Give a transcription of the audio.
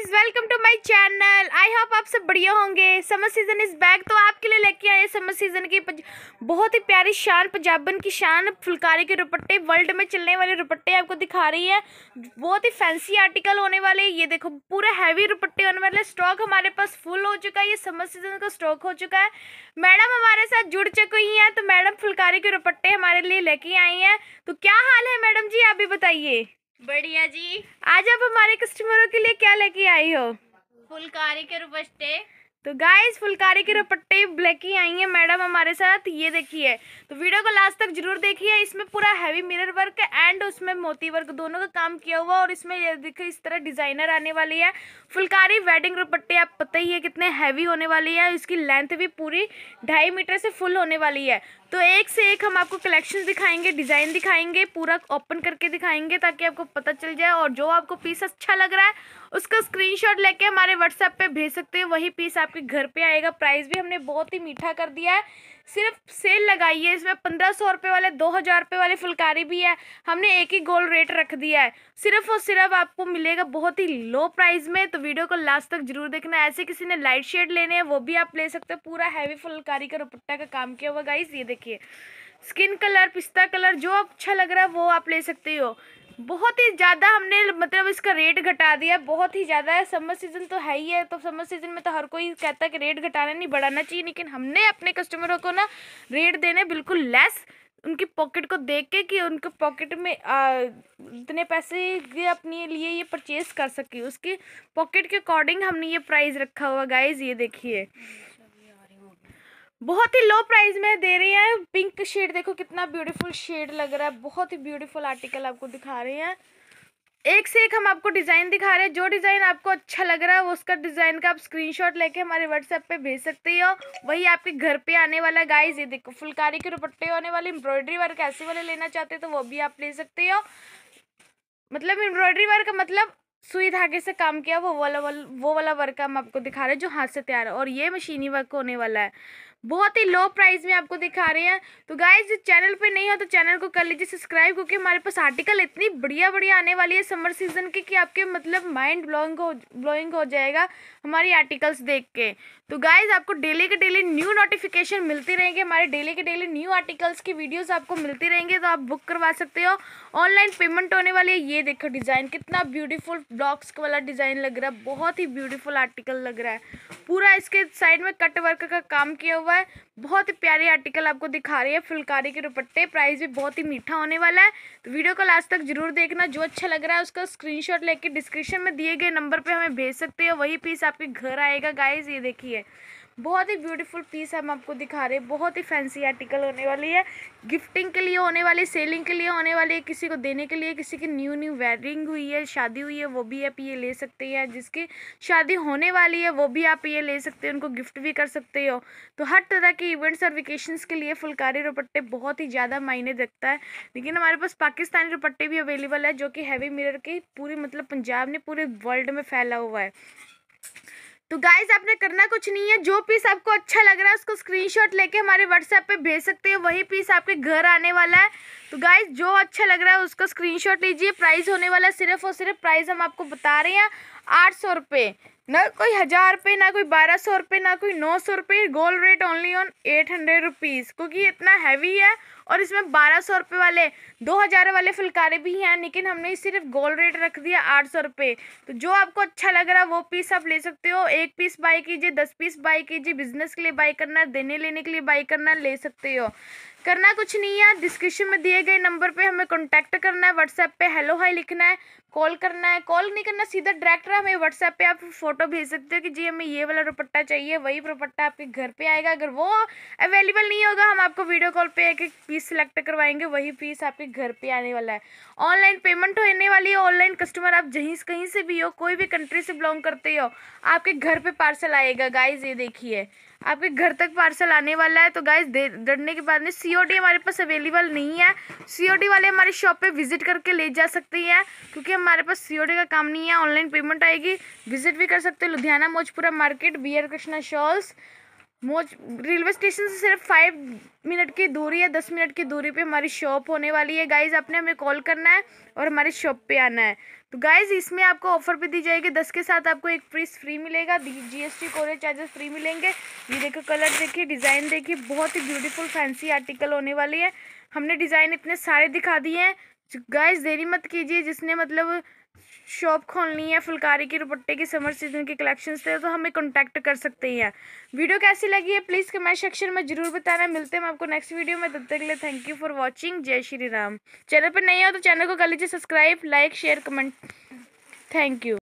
guys welcome to my channel I hope आप सब बढ़िया होंगे समर सीज़न इज़ बैक तो आपके लिए लेके आए समर सीज़न की बहुत ही प्यारी शान पंजाबन की शान फुलकारी के दुपट्टे वर्ल्ड में चलने वाले दुपट्टे आपको दिखा रही है बहुत ही फैंसी आर्टिकल होने वाले ये देखो पूरा हैवी दुपट्टे होने वाले स्टॉक हमारे पास फुल हो चुका है ये समर सीज़न का स्टॉक हो चुका है मैडम हमारे साथ जुड़ चुकी हैं तो मैडम फुलकारी के दुपट्टे हमारे लिए लेके आई हैं तो क्या हाल है मैडम जी आप भी बताइए बढ़िया जी आज आप हमारे कस्टमरों के लिए क्या लेके आई हो फुलकारी के रुपस्टे तो गाइस फुलकारी के रपट्टे ब्लैक ही आई है मैडम हमारे साथ ये देखिए तो वीडियो को लास्ट तक जरूर देखिए इसमें पूरा हैवी मिरर वर्क एंड उसमें मोती वर्क दोनों का काम किया हुआ और इसमें ये देखिए इस तरह डिजाइनर आने वाली है फुलकारी वेडिंग रपट्टे आप पता ही है कितने हैवी होने वाली है इसकी लेंथ भी पूरी ढाई मीटर से फुल होने वाली है तो एक से एक हम आपको कलेक्शन दिखाएंगे डिज़ाइन दिखाएंगे पूरा ओपन करके दिखाएंगे ताकि आपको पता चल जाए और जो आपको पीस अच्छा लग रहा है उसका स्क्रीनशॉट लेके हमारे व्हाट्सएप पे भेज सकते हो वही पीस आपके घर पे आएगा प्राइस भी हमने बहुत ही मीठा कर दिया है सिर्फ सेल लगाई है इसमें पंद्रह सौ रुपये वाले दो हज़ार रुपये वाले फुलकारी भी है हमने एक ही गोल रेट रख दिया है सिर्फ और सिर्फ आपको मिलेगा बहुत ही लो प्राइस में तो वीडियो को लास्ट तक जरूर देखना ऐसे किसी ने लाइट शेड लेने हैं वो भी आप ले सकते हो पूरा हैवी फुलकारी का दुपट्टा का काम किया हुआ गाइस ये देखिए स्किन कलर पिस्ता कलर जो अच्छा लग रहा है वो आप ले सकते हो बहुत ही ज़्यादा हमने मतलब इसका रेट घटा दिया बहुत ही ज़्यादा है समर सीज़न तो है ही है तो समर सीज़न में तो हर कोई कहता है कि रेट घटाना नहीं बढ़ाना चाहिए लेकिन हमने अपने कस्टमरों को ना रेट देने बिल्कुल लेस उनकी पॉकेट को देख के कि उनके पॉकेट में इतने पैसे के अपने लिए ये परचेज़ कर सके उसकी पॉकेट के अकॉर्डिंग हमने ये प्राइस रखा हुआ गाइज ये देखिए बहुत ही लो प्राइस में दे रही है पिंक शेड देखो कितना ब्यूटीफुल शेड लग रहा है बहुत ही ब्यूटीफुल आर्टिकल आपको दिखा रहे हैं एक से एक हम आपको डिज़ाइन दिखा रहे हैं जो डिज़ाइन आपको अच्छा लग रहा है वो उसका डिज़ाइन का आप स्क्रीनशॉट लेके हमारे व्हाट्सएप पे भेज सकते हो वही आपके घर पे आने वाला गाइस ये देखो फुलकारी के दुपट्टे होने वाले एम्ब्रॉयडरी वर्क ऐसे वाले लेना चाहते हो तो वो भी आप ले सकते हो मतलब एम्ब्रॉयडरी वर्क का मतलब सुई धागे से काम किया वो वाला वो वाला वर्क हम आपको दिखा रहे हैं जो हाथ से तैयार है और ये मशीनी वर्क होने वाला है बहुत ही लो प्राइस में आपको दिखा रहे हैं तो गाइज चैनल पे नहीं हो तो चैनल को कर लीजिए सब्सक्राइब क्योंकि हमारे पास आर्टिकल इतनी बढ़िया बढ़िया आने वाली है समर सीजन की कि आपके मतलब माइंड ब्लोइंग हो ब्लोइंग हो जाएगा हमारी आर्टिकल्स देख के तो गाइज आपको डेली के डेली न्यू नोटिफिकेशन मिलती रहेंगे हमारे डेली के डेली न्यू आर्टिकल्स की वीडियोज़ आपको मिलती रहेंगे तो आप बुक करवा सकते हो ऑनलाइन पेमेंट होने वाली है ये देखो डिज़ाइन कितना ब्यूटीफुल ब्लॉक्स वाला डिज़ाइन लग रहा है बहुत ही ब्यूटीफुल आर्टिकल लग रहा है पूरा इसके साइड में कट वर्क का काम किया हुआ हुआ है बहुत ही प्यारे आर्टिकल आपको दिखा रही है फुलकारी के दुपट्टे प्राइस भी बहुत ही मीठा होने वाला है तो वीडियो को लास्ट तक जरूर देखना जो अच्छा लग रहा है उसका स्क्रीनशॉट लेके डिस्क्रिप्शन में दिए गए नंबर पर हमें भेज सकते हो वही पीस आपके घर आएगा गाइज ये देखिए बहुत ही ब्यूटीफुल पीस हम आपको दिखा रहे हैं बहुत ही फैंसी आर्टिकल होने वाली है गिफ्टिंग के लिए होने वाली सेलिंग के लिए होने वाली है किसी को देने के लिए किसी की न्यू न्यू वेडिंग हुई है शादी हुई है वो भी आप ये ले सकते हैं जिसकी शादी होने वाली है वो भी आप ये ले सकते हैं उनको गिफ्ट भी कर सकते हो तो हर तरह के इवेंट्स और वेकेशंस के लिए फुलकारी दुपट्टे बहुत ही ज़्यादा मायने रखता है लेकिन हमारे पास पाकिस्तानी दुपट्टे भी अवेलेबल है जो कि हैवी मिरर के पूरे मतलब पंजाब ने पूरे वर्ल्ड में फैला हुआ है तो गाइज आपने करना कुछ नहीं है जो पीस आपको अच्छा लग रहा है उसको स्क्रीनशॉट लेके हमारे व्हाट्सएप पे भेज सकते हैं वही पीस आपके घर आने वाला है तो गाइज जो अच्छा लग रहा है उसको स्क्रीनशॉट लीजिए प्राइस होने वाला है सिर्फ और सिर्फ प्राइस हम आपको बता रहे हैं आठ सौ रुपये ना कोई हज़ार रुपये ना कोई बारह सौ रुपये ना कोई नौ सौ रुपये gold rate only on eight hundred rupees क्योंकि इतना हैवी है और इसमें बारह सौ रुपये वाले दो हज़ार वाले फुलकारे भी हैं लेकिन हमने सिर्फ गोल रेट रख दिया आठ सौ रुपये तो जो आपको अच्छा लग रहा है वो पीस आप ले सकते हो एक पीस बाई कीजिए दस पीस बाई कीजिए बिजनेस के लिए बाई करना देने लेने के लिए बाई करना ले सकते हो करना कुछ नहीं है डिस्क्रिप्शन में दिए गए नंबर पे हमें कांटेक्ट करना है व्हाट्सएप पे हेलो हाय लिखना है कॉल करना है कॉल नहीं करना सीधा डायरेक्ट हमें व्हाट्सएप पे आप फोटो भेज सकते हो कि जी हमें ये वाला दुपट्टा चाहिए वही दुपट्टा आपके घर पे आएगा अगर वो अवेलेबल नहीं होगा हम आपको वीडियो कॉल पर एक एक पीस सेलेक्ट करवाएंगे वही पीस आपके घर पर आने वाला है ऑनलाइन पेमेंट तो होने वाली है ऑनलाइन कस्टमर आप जहीं कहीं से भी हो कोई भी कंट्री से बिलोंग करते हो आपके घर पर पार्सल आएगा गाइज ये देखिए आपके घर तक पार्सल आने वाला है तो गाइज डरने के बाद में सी हमारे पास अवेलेबल नहीं है सी वाले हमारे शॉप पे विजिट करके ले जा सकते हैं क्योंकि हमारे पास सी का काम नहीं है ऑनलाइन पेमेंट आएगी विजिट भी कर सकते हैं Ludhiana Mojpura market B R Krishna shawls मोज रेलवे स्टेशन से सिर्फ फाइव मिनट की दूरी है दस मिनट की दूरी पे हमारी शॉप होने वाली है गाइज़ आपने हमें कॉल करना है और हमारे शॉप पे आना है तो गाइज़ इसमें आपको ऑफर भी दी जाएगी दस के साथ आपको एक फ्रीज फ्री मिलेगा जीएसटी कोरियर चार्जेस फ्री मिलेंगे ये देखो कलर देखिए डिज़ाइन देखिए बहुत ही ब्यूटीफुल फैंसी आर्टिकल होने वाली है हमने डिज़ाइन इतने सारे दिखा दिए हैं गाइस देरी मत कीजिए जिसने मतलब शॉप खोलनी है फुलकारी के दुपट्टे के समर सीजन के कलेक्शन थे तो हमें कॉन्टैक्ट कर सकते हैं वीडियो कैसी लगी है प्लीज़ कमेंट सेक्शन में जरूर बताना मिलते हैं आपको नेक्स्ट वीडियो में तब तक के लिए थैंक यू फॉर वॉचिंग जय श्री राम चैनल पर नहीं हो तो चैनल को कर लीजिए subscribe like share comment thank you